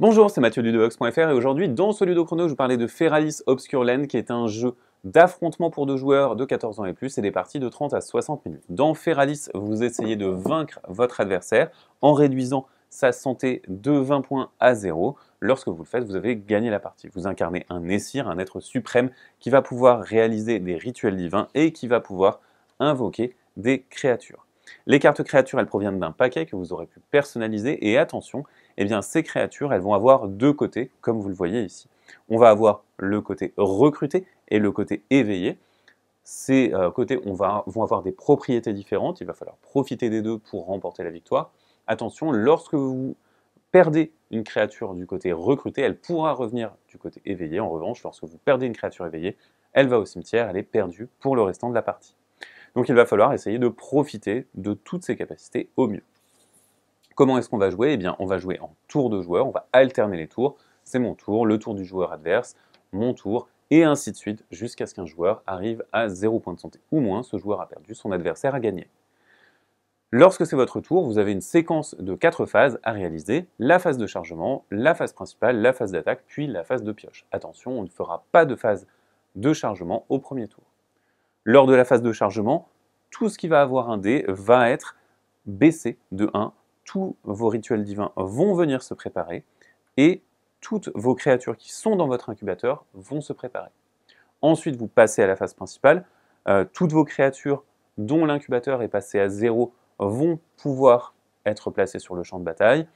Bonjour, c'est Mathieu Ludovox.fr et aujourd'hui dans ce Chrono, je vous parlais de Feralis Obscure qui est un jeu d'affrontement pour deux joueurs de 14 ans et plus et des parties de 30 à 60 minutes. Dans Feralis, vous essayez de vaincre votre adversaire en réduisant sa santé de 20 points à 0. Lorsque vous le faites, vous avez gagné la partie. Vous incarnez un Essir, un être suprême qui va pouvoir réaliser des rituels divins et qui va pouvoir invoquer des créatures. Les cartes créatures, elles proviennent d'un paquet que vous aurez pu personnaliser et attention, eh bien ces créatures, elles vont avoir deux côtés comme vous le voyez ici. On va avoir le côté recruté et le côté éveillé. Ces euh, côtés on va, vont avoir des propriétés différentes, il va falloir profiter des deux pour remporter la victoire. Attention, lorsque vous perdez une créature du côté recruté, elle pourra revenir du côté éveillé. En revanche, lorsque vous perdez une créature éveillée, elle va au cimetière, elle est perdue pour le restant de la partie. Donc il va falloir essayer de profiter de toutes ces capacités au mieux. Comment est-ce qu'on va jouer Eh bien, on va jouer en tour de joueur, on va alterner les tours. C'est mon tour, le tour du joueur adverse, mon tour, et ainsi de suite, jusqu'à ce qu'un joueur arrive à 0 point de santé ou moins, ce joueur a perdu, son adversaire a gagné. Lorsque c'est votre tour, vous avez une séquence de 4 phases à réaliser, la phase de chargement, la phase principale, la phase d'attaque, puis la phase de pioche. Attention, on ne fera pas de phase de chargement au premier tour. Lors de la phase de chargement, tout ce qui va avoir un dé va être baissé de 1. Tous vos rituels divins vont venir se préparer et toutes vos créatures qui sont dans votre incubateur vont se préparer. Ensuite, vous passez à la phase principale. Euh, toutes vos créatures dont l'incubateur est passé à 0 vont pouvoir être placées sur le champ de bataille.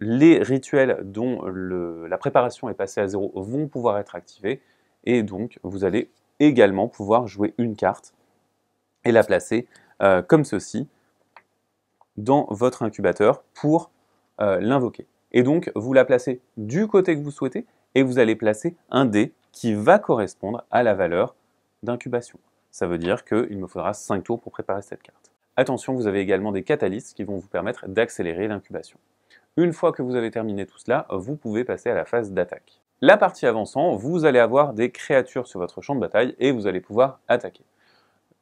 Les rituels dont la préparation est passée à 0 vont pouvoir être activés. Et donc, vous allez également pouvoir jouer une carte et la placer euh, comme ceci dans votre incubateur pour euh, l'invoquer. Et donc, vous la placez du côté que vous souhaitez et vous allez placer un dé qui va correspondre à la valeur d'incubation. Ça veut dire qu'il me faudra 5 tours pour préparer cette carte. Attention, vous avez également des catalystes qui vont vous permettre d'accélérer l'incubation. Une fois que vous avez terminé tout cela, vous pouvez passer à la phase d'attaque. La partie avançant, vous allez avoir des créatures sur votre champ de bataille et vous allez pouvoir attaquer.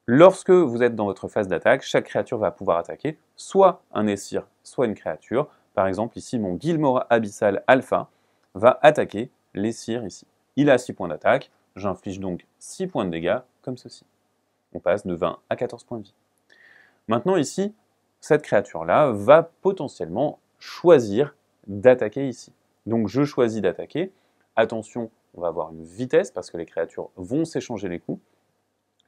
Lorsque vous êtes dans votre phase d'attaque, chaque créature va pouvoir attaquer soit un Essir, soit une créature. Par exemple, ici, mon Gilmore Abyssal Alpha va attaquer l'Essir ici. Il a 6 points d'attaque, j'inflige donc 6 points de dégâts, comme ceci. On passe de 20 à 14 points de vie. Maintenant ici, cette créature-là va potentiellement choisir d'attaquer ici. Donc je choisis d'attaquer, Attention, on va avoir une vitesse parce que les créatures vont s'échanger les coups.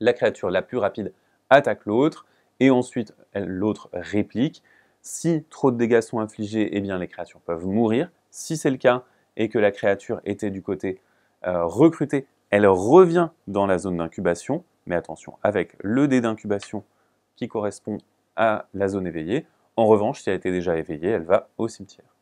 La créature la plus rapide attaque l'autre et ensuite l'autre réplique. Si trop de dégâts sont infligés, eh bien les créatures peuvent mourir. Si c'est le cas et que la créature était du côté euh, recrutée, elle revient dans la zone d'incubation, mais attention, avec le dé d'incubation qui correspond à la zone éveillée. En revanche, si elle était déjà éveillée, elle va au cimetière.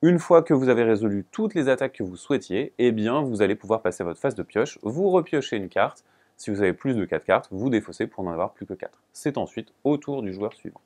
Une fois que vous avez résolu toutes les attaques que vous souhaitiez, eh bien vous allez pouvoir passer à votre phase de pioche, vous repiochez une carte, si vous avez plus de 4 cartes, vous défaussez pour n'en avoir plus que 4. C'est ensuite au tour du joueur suivant.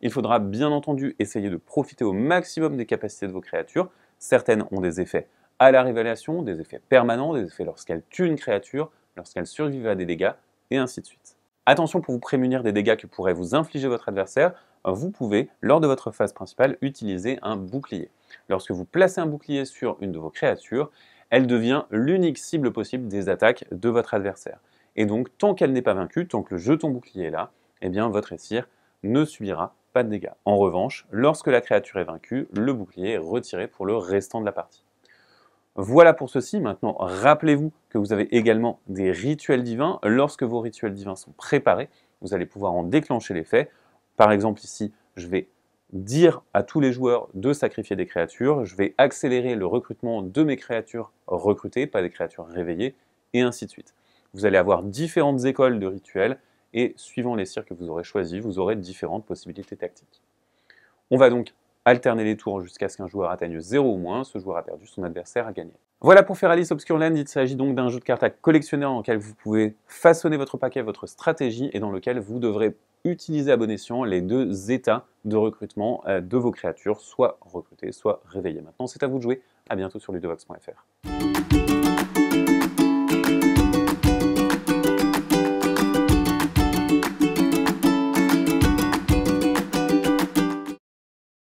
Il faudra bien entendu essayer de profiter au maximum des capacités de vos créatures, certaines ont des effets à la révélation, des effets permanents, des effets lorsqu'elles tuent une créature, lorsqu'elles survivent à des dégâts, et ainsi de suite. Attention pour vous prémunir des dégâts que pourrait vous infliger votre adversaire, vous pouvez, lors de votre phase principale, utiliser un bouclier. Lorsque vous placez un bouclier sur une de vos créatures, elle devient l'unique cible possible des attaques de votre adversaire. Et donc, tant qu'elle n'est pas vaincue, tant que le jeton bouclier est là, eh bien, votre essir ne subira pas de dégâts. En revanche, lorsque la créature est vaincue, le bouclier est retiré pour le restant de la partie. Voilà pour ceci. Maintenant, rappelez-vous que vous avez également des rituels divins. Lorsque vos rituels divins sont préparés, vous allez pouvoir en déclencher l'effet par exemple ici, je vais dire à tous les joueurs de sacrifier des créatures, je vais accélérer le recrutement de mes créatures recrutées, pas des créatures réveillées, et ainsi de suite. Vous allez avoir différentes écoles de rituels, et suivant les cirques que vous aurez choisis, vous aurez différentes possibilités tactiques. On va donc alterner les tours jusqu'à ce qu'un joueur atteigne 0 ou moins, ce joueur a perdu, son adversaire a gagné. Voilà pour faire Alice Obscure il s'agit donc d'un jeu de cartes à collectionner dans lequel vous pouvez façonner votre paquet, votre stratégie et dans lequel vous devrez utiliser à bon escient les deux états de recrutement euh, de vos créatures, soit recrutées, soit réveillées. Maintenant, c'est à vous de jouer. À bientôt sur ludovox.fr.